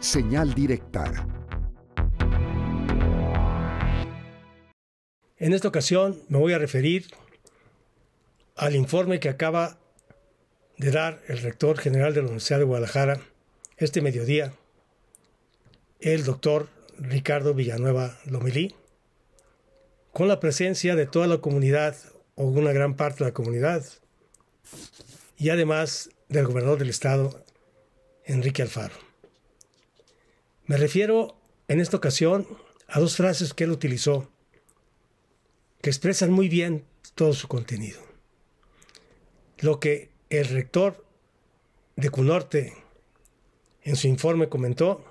Señal directa. En esta ocasión me voy a referir al informe que acaba de dar el rector general de la Universidad de Guadalajara este mediodía, el doctor Ricardo Villanueva Lomelí, con la presencia de toda la comunidad o una gran parte de la comunidad, y además del gobernador del estado, Enrique Alfaro. Me refiero en esta ocasión a dos frases que él utilizó que expresan muy bien todo su contenido. Lo que el rector de Cunorte en su informe comentó,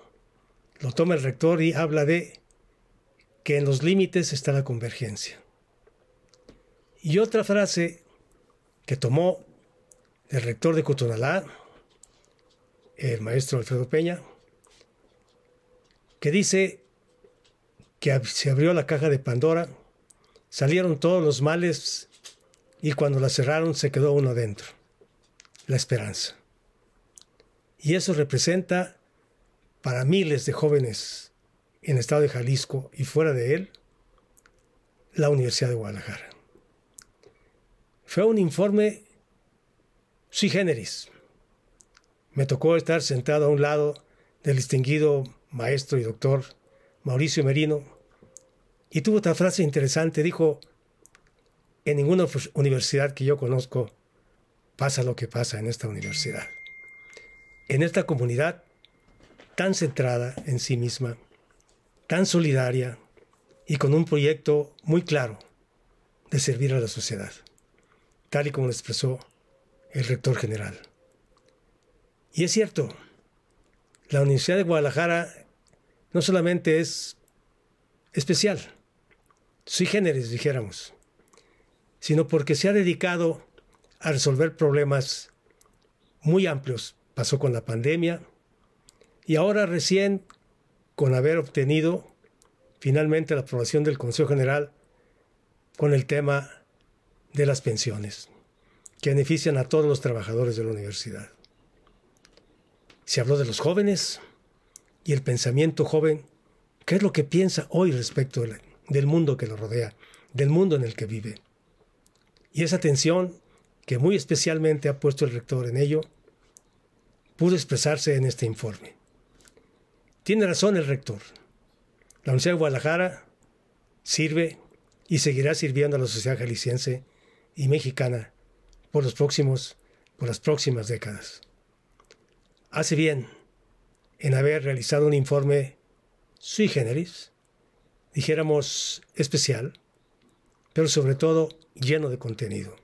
lo toma el rector y habla de que en los límites está la convergencia. Y otra frase que tomó el rector de Cotonalá, el maestro Alfredo Peña, dice que se abrió la caja de Pandora, salieron todos los males y cuando la cerraron se quedó uno adentro, la esperanza. Y eso representa para miles de jóvenes en el estado de Jalisco y fuera de él, la Universidad de Guadalajara. Fue un informe sui generis. Me tocó estar sentado a un lado del distinguido maestro y doctor Mauricio Merino, y tuvo otra frase interesante, dijo, en ninguna universidad que yo conozco pasa lo que pasa en esta universidad. En esta comunidad tan centrada en sí misma, tan solidaria y con un proyecto muy claro de servir a la sociedad, tal y como lo expresó el rector general. Y es cierto, la Universidad de Guadalajara no solamente es especial, sui generis, dijéramos, sino porque se ha dedicado a resolver problemas muy amplios. Pasó con la pandemia y ahora recién con haber obtenido finalmente la aprobación del Consejo General con el tema de las pensiones, que benefician a todos los trabajadores de la universidad. Se habló de los jóvenes, y el pensamiento joven, ¿qué es lo que piensa hoy respecto del mundo que lo rodea, del mundo en el que vive? Y esa tensión que muy especialmente ha puesto el rector en ello, pudo expresarse en este informe. Tiene razón el rector. La Universidad de Guadalajara sirve y seguirá sirviendo a la sociedad jalisciense y mexicana por los próximos, por las próximas décadas. Hace bien en haber realizado un informe sui generis, dijéramos especial, pero sobre todo lleno de contenido,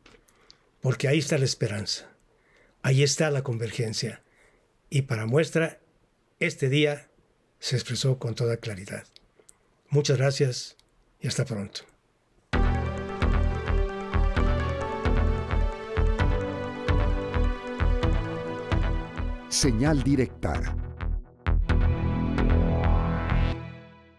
porque ahí está la esperanza, ahí está la convergencia, y para muestra, este día se expresó con toda claridad. Muchas gracias y hasta pronto. Señal directa